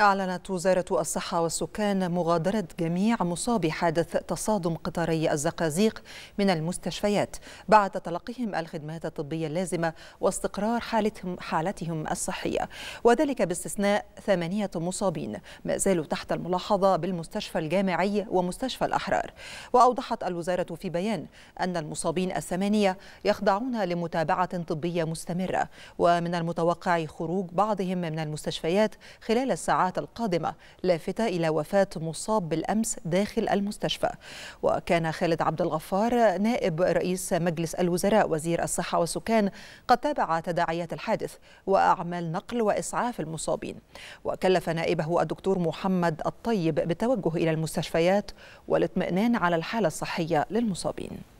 أعلنت وزارة الصحة والسكان مغادرة جميع مصابي حادث تصادم قطاري الزقازيق من المستشفيات بعد تلقيهم الخدمات الطبية اللازمة واستقرار حالتهم, حالتهم الصحية وذلك باستثناء ثمانية مصابين ما زالوا تحت الملاحظة بالمستشفى الجامعي ومستشفى الأحرار وأوضحت الوزارة في بيان أن المصابين الثمانية يخضعون لمتابعة طبية مستمرة ومن المتوقع خروج بعضهم من المستشفيات خلال الساعات الساعات القادمة لافتة إلى وفاة مصاب بالأمس داخل المستشفى وكان خالد عبد الغفار نائب رئيس مجلس الوزراء وزير الصحة والسكان قد تابع تداعيات الحادث وأعمال نقل وإسعاف المصابين وكلف نائبه الدكتور محمد الطيب بالتوجه إلى المستشفيات والاطمئنان على الحالة الصحية للمصابين